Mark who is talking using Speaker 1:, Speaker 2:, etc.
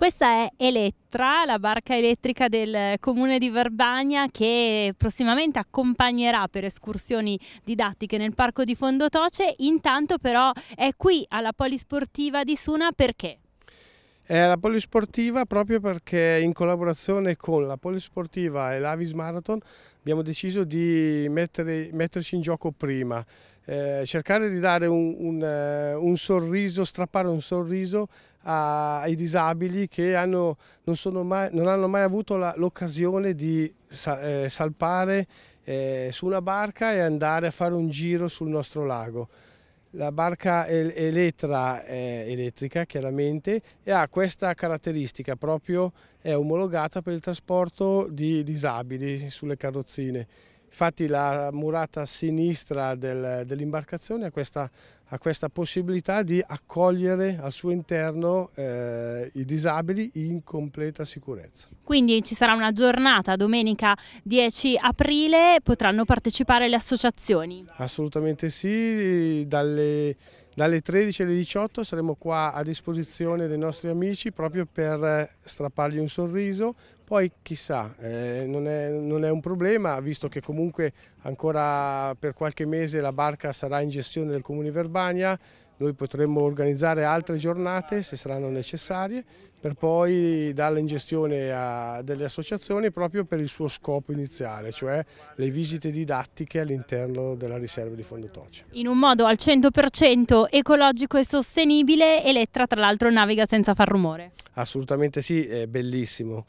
Speaker 1: Questa è Elettra, la barca elettrica del comune di Verbagna che prossimamente accompagnerà per escursioni didattiche nel parco di Fondotoce. Intanto però è qui alla polisportiva di Suna perché?
Speaker 2: È la polisportiva proprio perché in collaborazione con la polisportiva e l'Avis Marathon abbiamo deciso di mettere, metterci in gioco prima, eh, cercare di dare un, un, eh, un sorriso, strappare un sorriso a, ai disabili che hanno, non, mai, non, hanno mai avuto l'occasione di sa, eh, salpare eh, su una barca e andare a fare un giro sul nostro lago. La barca Eletra è eh, elettrica chiaramente e ha questa caratteristica, proprio è omologata per il trasporto di disabili sulle carrozzine. Infatti la murata sinistra del, dell'imbarcazione ha questa, ha questa, possibilità di accogliere al suo interno eh, i disabili in completa sicurezza.
Speaker 1: Quindi ci sarà una giornata domenica 10 aprile, potranno partecipare le associazioni?
Speaker 2: Assolutamente sì, dalle dalle 13 alle 18 saremo qua a disposizione dei nostri amici proprio per eh, strappargli un sorriso, poi chissà, eh, non, è, non, è, un problema visto che comunque ancora per qualche mese la barca sarà in gestione del Comune Verbania, noi potremmo organizzare altre giornate se saranno necessarie per poi darle in gestione a delle associazioni proprio per il suo scopo iniziale, cioè le visite didattiche all'interno della riserva di Fondotoce.
Speaker 1: In un modo al 100% ecologico e sostenibile, Elettra tra l'altro naviga senza far rumore.
Speaker 2: Assolutamente sì, è bellissimo.